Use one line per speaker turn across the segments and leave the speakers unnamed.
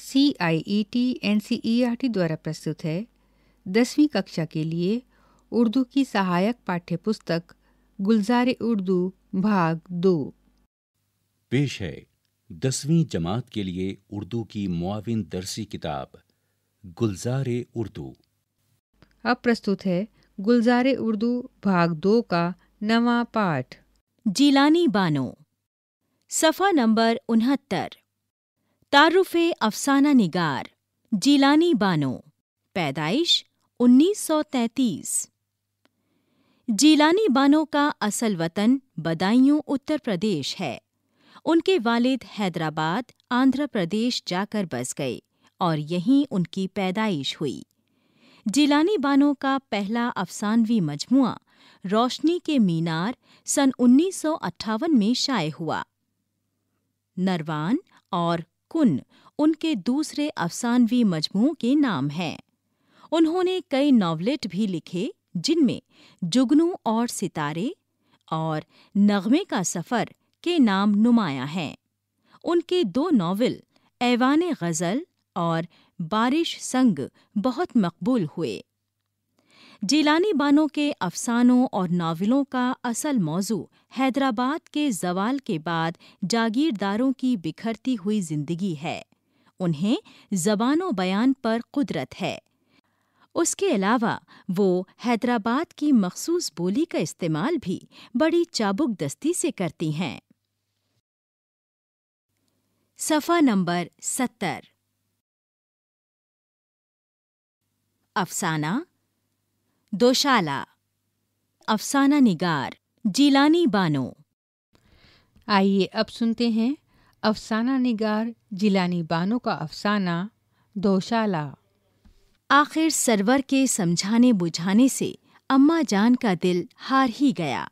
C I E T N C E R T द्वारा प्रस्तुत है दसवीं कक्षा के लिए उर्दू की सहायक पाठ्य पुस्तक गुलजार उर्दू भाग दो पेश है दसवीं जमात के लिए उर्दू की मुआविन दरसी किताब गुलजार उर्दू अब प्रस्तुत है गुलजार उर्दू भाग दो का नवा पाठ जिलानी बानो सफ़ा नंबर उनहत्तर तारुफ अफसाना निगार जीलानी बानो पैदाइश 1933 जीलानी बानो का असल वतन बदायूं उत्तर प्रदेश है उनके वालिद हैदराबाद आंध्र प्रदेश जाकर बस गए और यहीं उनकी पैदाइश हुई जिलानी बानो का पहला अफसानवी मजमुआ रोशनी के मीनार सन उन्नीस में शाये हुआ नरवान और कुन उनके दूसरे अफसानवी मजमू के नाम हैं उन्होंने कई नॉवलेट भी लिखे जिनमें जुगनू और सितारे और नगमे का सफ़र के नाम नुमाया हैं उनके दो नावल ऐवान गज़ल और बारिश संग बहुत मकबूल हुए जीलानी बानो के अफसानों और नावलों का असल मौजू हैदराबाद के जवाल के बाद जागीरदारों की बिखरती हुई जिंदगी है उन्हें जबानो बयान पर कुदरत है उसके अलावा वो हैदराबाद की मखसूस बोली का इस्तेमाल भी बड़ी चाबुक दस्ती से करती हैं सफ़ा नंबर सत्तर अफसाना दोशाला अफसाना निगार जिलानी बानो आइए अब सुनते हैं अफसाना निगार जिलानी बानो का अफसाना दोशाला आखिर सरवर के समझाने बुझाने से अम्मा जान का दिल हार ही गया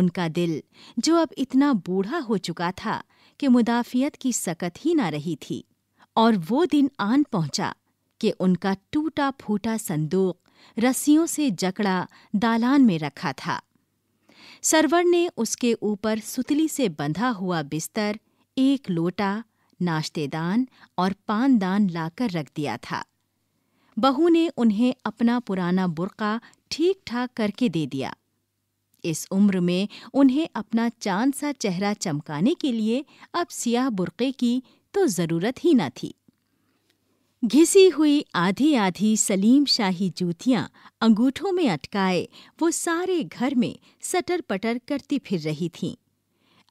उनका दिल जो अब इतना बूढ़ा हो चुका था कि मुदाफियत की सकत ही ना रही थी और वो दिन आन पहुंचा कि उनका टूटा फूटा संदूक रस्सियों से जकड़ा दालान में रखा था सरवर ने उसके ऊपर सुतली से बंधा हुआ बिस्तर एक लोटा नाश्तेदान और पानदान लाकर रख दिया था बहू ने उन्हें अपना पुराना बुरका ठीक ठाक करके दे दिया इस उम्र में उन्हें अपना चांद सा चेहरा चमकाने के लिए अब सियाह बुरके की तो ज़रूरत ही न थी घिसी हुई आधी आधी सलीम शाही जूतियां अंगूठों में अटकाए वो सारे घर में सटर पटर करती फिर रही थीं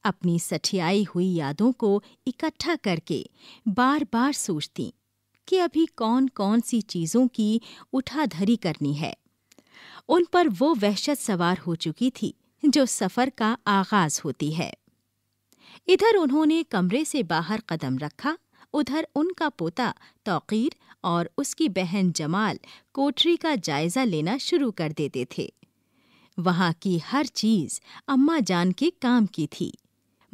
अपनी सठियाई हुई यादों को इकट्ठा करके बार बार सोचती कि अभी कौन कौन सी चीज़ों की उठाधरी करनी है उन पर वो वहशत सवार हो चुकी थी जो सफ़र का आगाज होती है इधर उन्होंने कमरे से बाहर कदम रखा उधर उनका पोता तौकीर और उसकी बहन जमाल कोठरी का जायज़ा लेना शुरू कर देते थे वहाँ की हर चीज़ अम्मा जान के काम की थी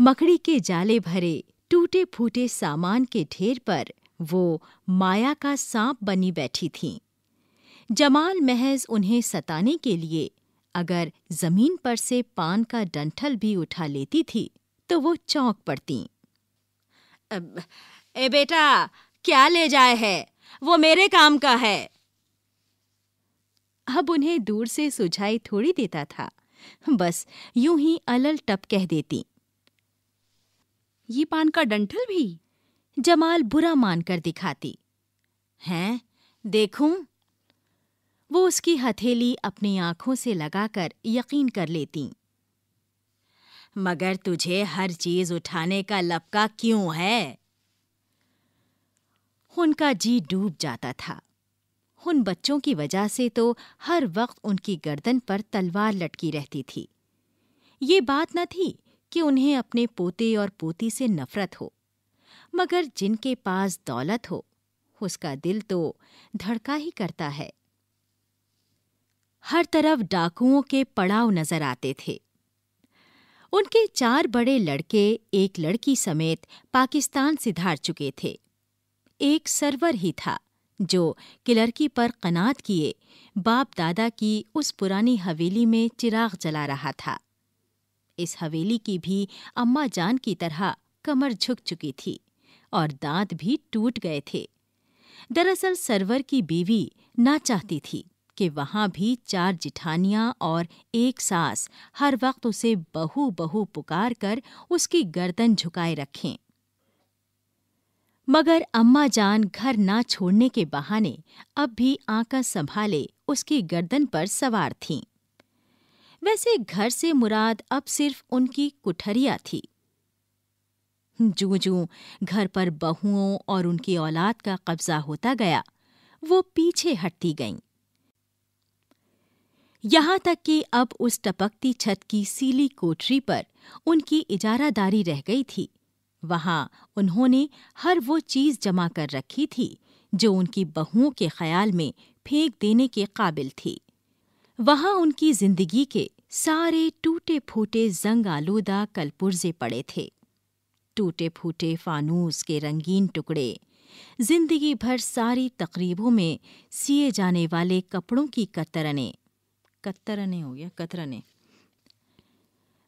मकड़ी के जाले भरे टूटे फूटे सामान के ढेर पर वो माया का सांप बनी बैठी थीं जमाल महज उन्हें सताने के लिए अगर जमीन पर से पान का डंठल भी उठा लेती थी तो वो चौंक पड़ती अब ए बेटा क्या ले जाए है वो मेरे काम का है अब उन्हें दूर से सुझाई थोड़ी देता था बस यूं ही अलल टप कह देती ये पान का डंठल भी जमाल बुरा मानकर दिखाती हैं देखूं वो उसकी हथेली अपनी आंखों से लगाकर यकीन कर लेती मगर तुझे हर चीज उठाने का लपका क्यों है उनका जी डूब जाता था उन बच्चों की वजह से तो हर वक्त उनकी गर्दन पर तलवार लटकी रहती थी ये बात न थी कि उन्हें अपने पोते और पोती से नफरत हो मगर जिनके पास दौलत हो उसका दिल तो धड़का ही करता है हर तरफ डाकुओं के पड़ाव नजर आते थे उनके चार बड़े लड़के एक लड़की समेत पाकिस्तान से धार चुके थे एक सर्वर ही था जो किलरकी पर कनात किए बाप दादा की उस पुरानी हवेली में चिराग जला रहा था इस हवेली की भी अम्मा जान की तरह कमर झुक चुकी थी और दांत भी टूट गए थे दरअसल सर्वर की बीवी ना चाहती थी कि वहां भी चार जिठानियां और एक सास हर वक्त उसे बहू बहू पुकार कर उसकी गर्दन झुकाए रखें मगर अम्मा जान घर ना छोड़ने के बहाने अब भी आका संभाले उसकी गर्दन पर सवार थीं वैसे घर से मुराद अब सिर्फ उनकी कुठरिया थी जू जू घर पर बहुओं और उनकी औलाद का कब्जा होता गया वो पीछे हटती गईं यहां तक कि अब उस टपकती छत की सीली कोठरी पर उनकी इजारादारी रह गई थी वहां उन्होंने हर वो चीज जमा कर रखी थी जो उनकी बहुओं के ख्याल में फेंक देने के काबिल थी वहां उनकी जिंदगी के सारे टूटे फूटे जंग आलूदा कलपुर्जे पड़े थे टूटे फूटे फानूस के रंगीन टुकड़े जिंदगी भर सारी तकरीबों में सिए जाने वाले कपड़ों की कतरने कतरने हो गया कतरने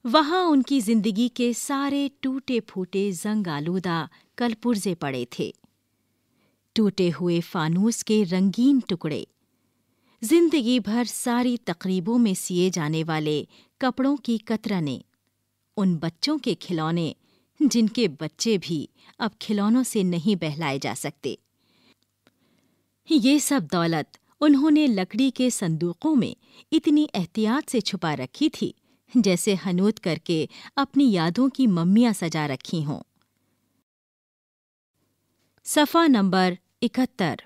वहां उनकी जिंदगी के सारे टूटे फूटे जंग आलूदा कलपुर्जे पड़े थे टूटे हुए फानूस के रंगीन टुकड़े जिंदगी भर सारी तकरीबों में सिए जाने वाले कपड़ों की कतरने उन बच्चों के खिलौने जिनके बच्चे भी अब खिलौनों से नहीं बहलाए जा सकते ये सब दौलत उन्होंने लकड़ी के संदूकों में इतनी एहतियात से छुपा रखी थी जैसे हनूत करके अपनी यादों की मम्मियाँ सजा रखी हों सफ़ा नंबर इकहत्तर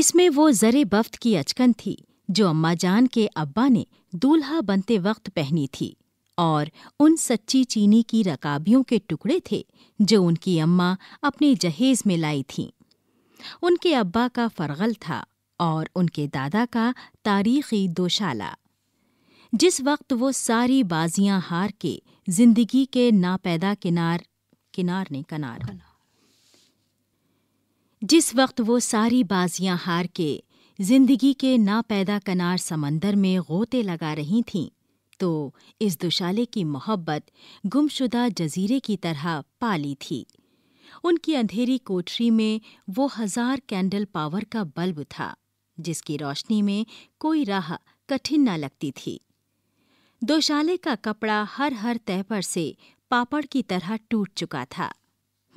इसमें वो जरे बफ्त की अचकन थी जो अम्मा जान के अब्बा ने दूल्हा बनते वक्त पहनी थी और उन सच्ची चीनी की रकाबियों के टुकड़े थे जो उनकी अम्मा अपने जहेज में लाई थीं उनके अब्बा का फरगल था और उनके दादा का तारीखी दोशाला जिस वक्त वो सारी बाजियां हार के जिंदगी के नापैदा किनार किनार ने कनार जिस वक्त वो सारी बाजियां हार के जिंदगी के नापैदा कनार समंदर में गोते लगा रही थीं तो इस दुशाले की मोहब्बत गुमशुदा जजीरे की तरह पाली थी उनकी अंधेरी कोठरी में वो हजार कैंडल पावर का बल्ब था जिसकी रोशनी में कोई राह कठिन न लगती थी दोशाले का कपड़ा हर हर तह पर से पापड़ की तरह टूट चुका था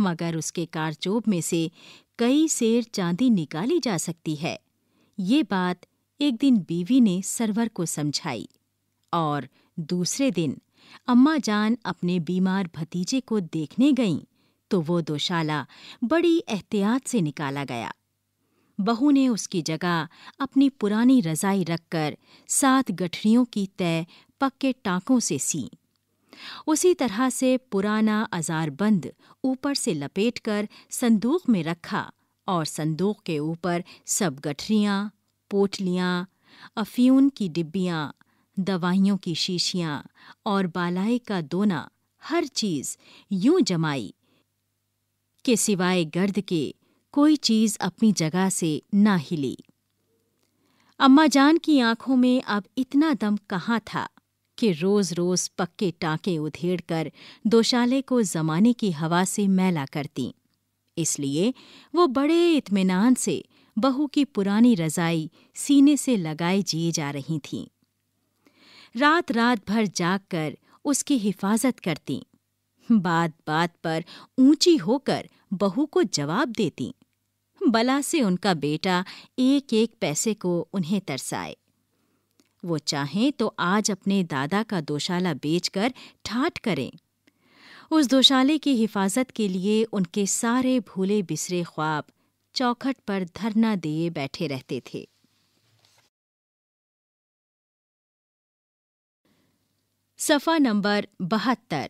मगर उसके कारचोब में से कई शेर चांदी निकाली जा सकती है ये बात एक दिन बीवी ने सरवर को समझाई और दूसरे दिन अम्मा जान अपने बीमार भतीजे को देखने गईं तो वो दोशाला बड़ी एहतियात से निकाला गया बहू ने उसकी जगह अपनी पुरानी रजाई रखकर सात गठरियों की तय पक्के टांकों से सी उसी तरह से पुराना अजारबंद ऊपर से लपेटकर संदूक में रखा और संदूक के ऊपर सब गठरियाँ पोटलियाँ अफ्यून की डिब्बियाँ दवाइयों की शीशियाँ और बालाई का दोना हर चीज़ यूं जमाई के सिवाय गर्द के कोई चीज अपनी जगह से ना हिली अम्मा जान की आंखों में अब इतना दम कहाँ था कि रोज रोज पक्के टांके उधेड़ कर दोशाले को जमाने की हवा से मैला करती इसलिए वो बड़े इत्मीनान से बहू की पुरानी रजाई सीने से लगाए जिए जा रही थीं रात रात भर जाग कर उसकी हिफाजत करती बात बात पर ऊंची होकर बहू को जवाब देती बला से उनका बेटा एक एक पैसे को उन्हें तरसाए वो चाहें तो आज अपने दादा का दोशाला बेचकर ठाट करें उस दोशाले की हिफाजत के लिए उनके सारे भूले बिसरे ख्वाब चौखट पर धरना दिए बैठे रहते थे सफा नंबर बहत्तर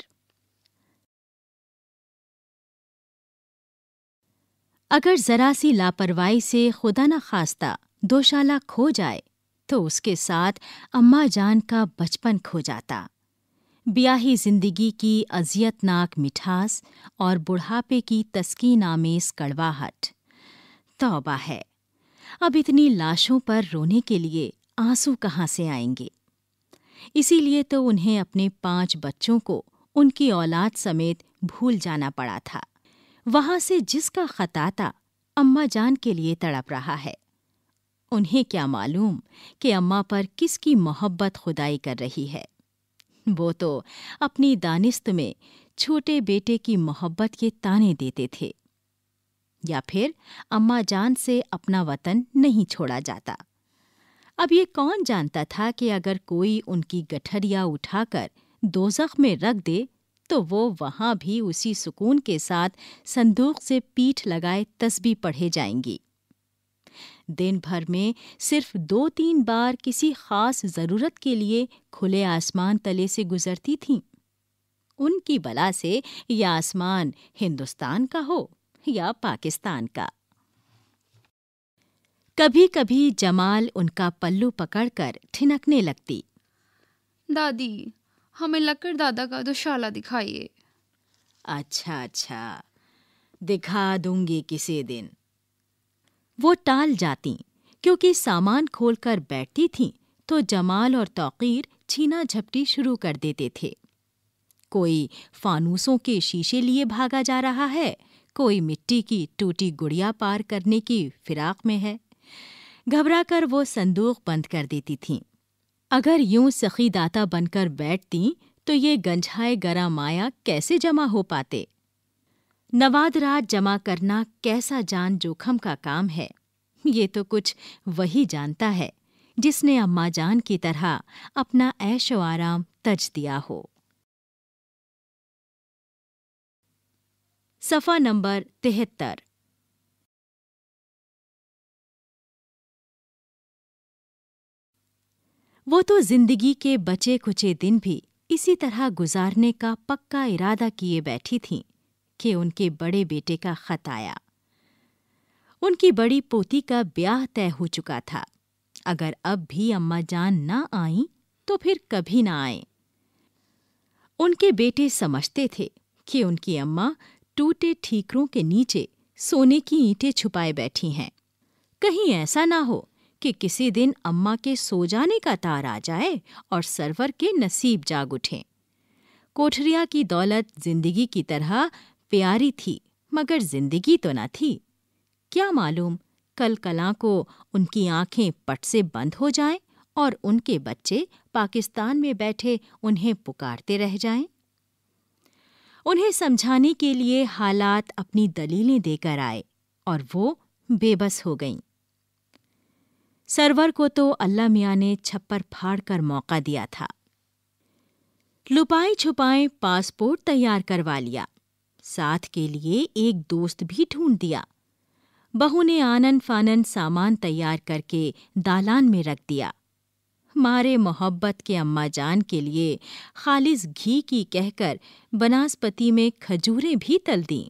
अगर ज़रा सी लापरवाही से खुदा न खास्ता दोशाला खो जाए तो उसके साथ अम्मा जान का बचपन खो जाता ब्याही जिंदगी की अजियतनाक मिठास और बुढ़ापे की तस्कीन आमेज कड़वाहट तौबा है अब इतनी लाशों पर रोने के लिए आंसू कहाँ से आएंगे इसीलिए तो उन्हें अपने पांच बच्चों को उनकी औलाद समेत भूल जाना पड़ा था वहां से जिसका खताता अम्मा जान के लिए तड़प रहा है उन्हें क्या मालूम कि अम्मा पर किसकी मोहब्बत खुदाई कर रही है वो तो अपनी दानिस्त में छोटे बेटे की मोहब्बत के ताने देते थे या फिर अम्मा जान से अपना वतन नहीं छोड़ा जाता अब ये कौन जानता था कि अगर कोई उनकी गठरिया उठाकर दोजख में रख दे तो वो वहाँ भी उसी सुकून के साथ संदूक से पीठ लगाए तस्बी पढ़े जाएंगी दिन भर में सिर्फ दो तीन बार किसी खास ज़रूरत के लिए खुले आसमान तले से गुजरती थीं उनकी बला से यह आसमान हिंदुस्तान का हो या पाकिस्तान का कभी कभी जमाल उनका पल्लू पकड़कर ठिनकने लगती दादी हमें लक्कड़ दादा का दुशाला तो दिखाइए अच्छा अच्छा दिखा दूंगी किसी दिन वो टाल जाती क्योंकि सामान खोलकर बैठती थी तो जमाल और तौकीर छीना झपटी शुरू कर देते थे कोई फानूसों के शीशे लिए भागा जा रहा है कोई मिट्टी की टूटी गुड़िया पार करने की फिराक में है घबराकर वो संदूक बंद कर देती थीं अगर यूं सखी दाता बनकर बैठती तो ये गंजाए गरा माया कैसे जमा हो पाते नवादराज जमा करना कैसा जान जोखम का काम है ये तो कुछ वही जानता है जिसने अम्मा जान की तरह अपना ऐशो आराम तज दिया हो सफ़ा नंबर तिहत्तर वो तो जिंदगी के बचे कुचे दिन भी इसी तरह गुजारने का पक्का इरादा किए बैठी थीं कि उनके बड़े बेटे का खत आया उनकी बड़ी पोती का ब्याह तय हो चुका था अगर अब भी अम्मा जान ना आईं तो फिर कभी ना आए उनके बेटे समझते थे कि उनकी अम्मा टूटे ठीकरों के नीचे सोने की ईंटें छुपाए बैठी हैं कहीं ऐसा ना हो कि किसी दिन अम्मा के सो जाने का तार आ जाए और सरवर के नसीब जाग उठें कोठरिया की दौलत जिंदगी की तरह प्यारी थी मगर जिंदगी तो न थी क्या मालूम कल कला को उनकी आंखें पट से बंद हो जाएं और उनके बच्चे पाकिस्तान में बैठे उन्हें पुकारते रह जाएं? उन्हें समझाने के लिए हालात अपनी दलीलें देकर आए और वो बेबस हो गईं। सरवर को तो अल्लाह मियाँ ने छप्पर फाड़ कर मौका दिया था लुपाई छुपाए पासपोर्ट तैयार करवा लिया साथ के लिए एक दोस्त भी ढूंढ दिया बहू ने आनन फानन सामान तैयार करके दालान में रख दिया मारे मोहब्बत के अम्मा जान के लिए खालिस घी की कहकर बनास्पति में खजूरें भी तल दीं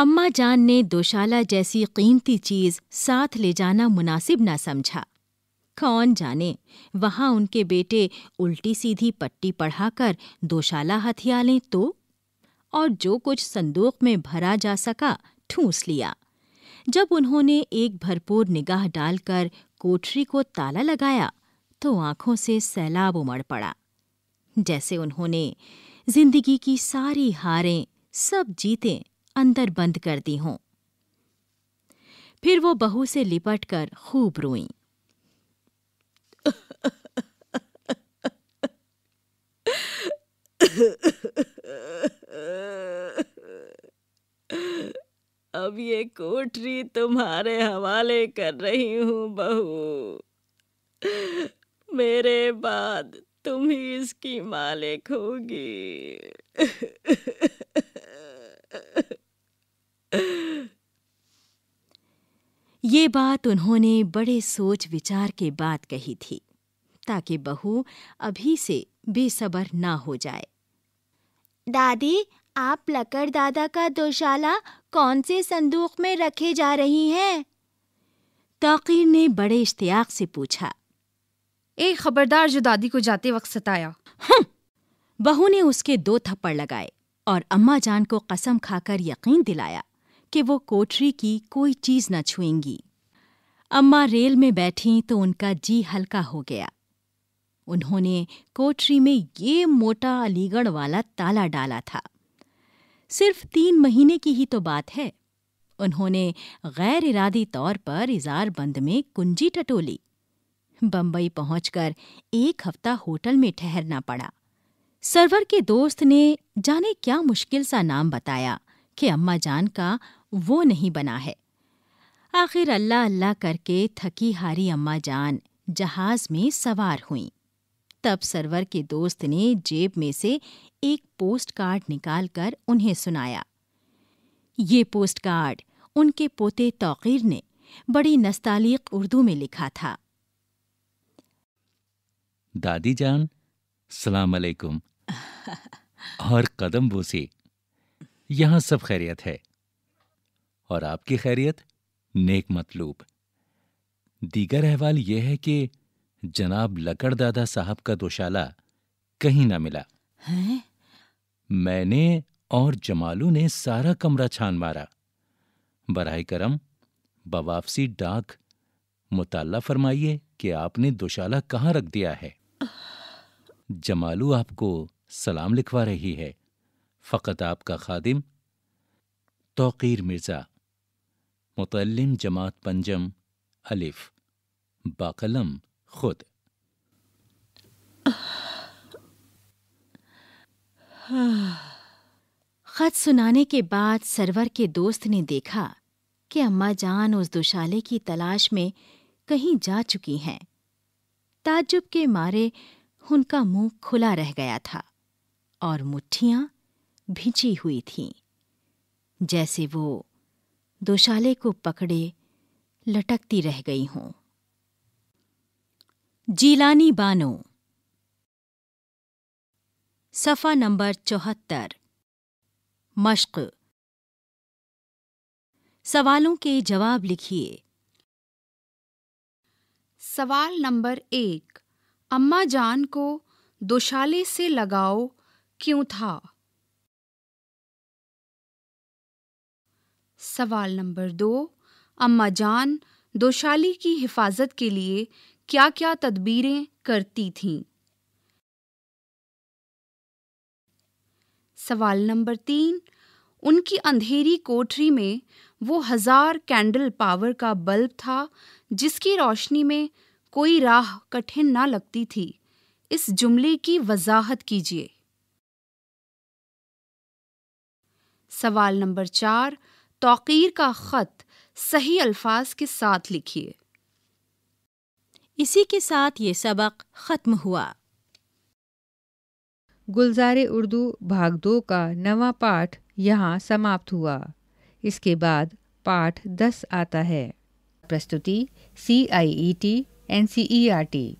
अम्मा जान ने दोशाला जैसी कीमती चीज साथ ले जाना मुनासिब ना समझा कौन जाने वहां उनके बेटे उल्टी सीधी पट्टी पढ़ाकर दोशाला हथिया लें तो और जो कुछ संदूक में भरा जा सका ठूंस लिया जब उन्होंने एक भरपूर निगाह डालकर कोठरी को ताला लगाया तो आंखों से सैलाब उमड़ पड़ा जैसे उन्होंने जिंदगी की सारी हारें सब जीतें अंदर बंद कर दी हूं फिर वो बहू से लिपट कर खूब रोई अब ये कोठरी तुम्हारे हवाले कर रही हूं बहू मेरे बाद तुम ही इसकी मालिक होगी ये बात उन्होंने बड़े सोच विचार के बाद कही थी ताकि बहू अभी से बेसबर ना हो जाए दादी आप लकर दादा का दोशाला कौन से संदूक में रखे जा रही हैं तौकीर ने बड़े इश्तियाक से पूछा एक खबरदार जो दादी को जाते वक्त सताया हम्म। बहू ने उसके दो थप्पड़ लगाए और अम्मा जान को कसम खाकर यकीन दिलाया कि वो कोठरी की कोई चीज न छुएंगी अम्मा रेल में बैठी तो उनका जी हल्का हो गया उन्होंने कोठरी में ये मोटा अलीगढ़ वाला ताला डाला था सिर्फ तीन महीने की ही तो बात है उन्होंने गैर इरादी तौर पर इजार बंद में कुंजी टटोली बम्बई पहुंचकर एक हफ्ता होटल में ठहरना पड़ा सर्वर के दोस्त ने जाने क्या मुश्किल सा नाम बताया कि अम्मा जान का वो नहीं बना है आखिर अल्लाह अल्लाह करके थकी हारी अम्मा जान जहाज में सवार हुई तब सरवर के दोस्त ने जेब में से एक पोस्ट कार्ड निकाल कर उन्हें सुनाया ये पोस्ट कार्ड उनके पोते तौकीर ने बड़ी नस्तालीक उर्दू में लिखा था दादी जान सलाम अलैकुम और कदम से यहाँ सब खैरियत है और आपकी खैरियत नेक मतलूब दीगर अहवाल यह है कि जनाब लकड़ दादा साहब का दोशाला कहीं ना मिला है? मैंने और जमालू ने सारा कमरा छान मारा बरह करम बवापसी डाक मुताला फरमाइए कि आपने दोशाला कहाँ रख दिया है जमालू आपको सलाम लिखवा रही है फ़कत आपका खादिम तोकीर मिर्ज़ा मुतलम जमात पंजम अलिफ बाकलम खुद खत सुनाने के बाद सरवर के दोस्त ने देखा कि अम्मा जान उस दुशाले की तलाश में कहीं जा चुकी हैं ताज्जुब के मारे उनका मुंह खुला रह गया था और मुट्ठियां भिंची हुई थीं जैसे वो दोशाले को पकड़े लटकती रह गई हूं जीलानी बानो सफा नंबर चौहत्तर मश्क सवालों के जवाब लिखिए सवाल नंबर एक अम्मा जान को दोशाले से लगाओ क्यों था सवाल नंबर दो अम्मा जान दोशाली की हिफाजत के लिए क्या क्या तदबीरें करती थीं सवाल नंबर तीन उनकी अंधेरी कोठरी में वो हजार कैंडल पावर का बल्ब था जिसकी रोशनी में कोई राह कठिन ना लगती थी इस जुमले की वजाहत कीजिए सवाल नंबर चार तोक़ीर का ख़त सही अल्फाज के साथ लिखिए इसी के साथ ये सबक ख़त्म हुआ गुलजार उर्दू भाग दो का नवा पाठ यहाँ समाप्त हुआ इसके बाद पाठ दस आता है प्रस्तुति C I E T N C E R T